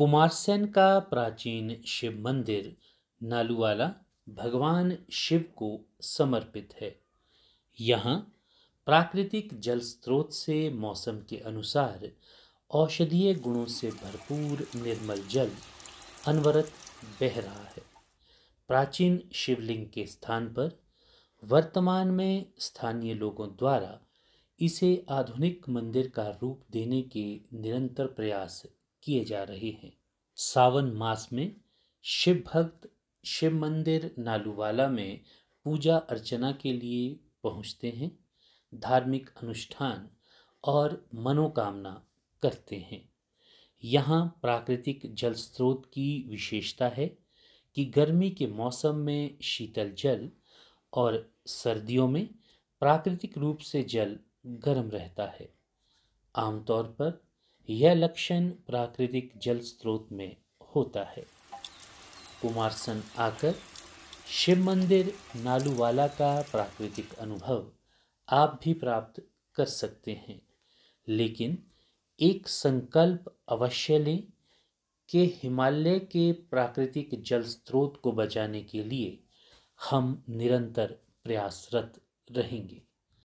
कुमारसेन का प्राचीन शिव मंदिर नालूवाला भगवान शिव को समर्पित है यहाँ प्राकृतिक जल स्रोत से मौसम के अनुसार औषधीय गुणों से भरपूर निर्मल जल अनवरत बह रहा है प्राचीन शिवलिंग के स्थान पर वर्तमान में स्थानीय लोगों द्वारा इसे आधुनिक मंदिर का रूप देने के निरंतर प्रयास किए जा रहे हैं सावन मास में शिव भक्त शिव मंदिर नालूवाला में पूजा अर्चना के लिए पहुंचते हैं धार्मिक अनुष्ठान और मनोकामना करते हैं यहाँ प्राकृतिक जल स्रोत की विशेषता है कि गर्मी के मौसम में शीतल जल और सर्दियों में प्राकृतिक रूप से जल गर्म रहता है आमतौर पर यह लक्षण प्राकृतिक जल स्रोत में होता है कुमारसन आकर शिव मंदिर नालूवाला का प्राकृतिक अनुभव आप भी प्राप्त कर सकते हैं लेकिन एक संकल्प अवश्य लें कि हिमालय के प्राकृतिक जल स्रोत को बचाने के लिए हम निरंतर प्रयासरत रहेंगे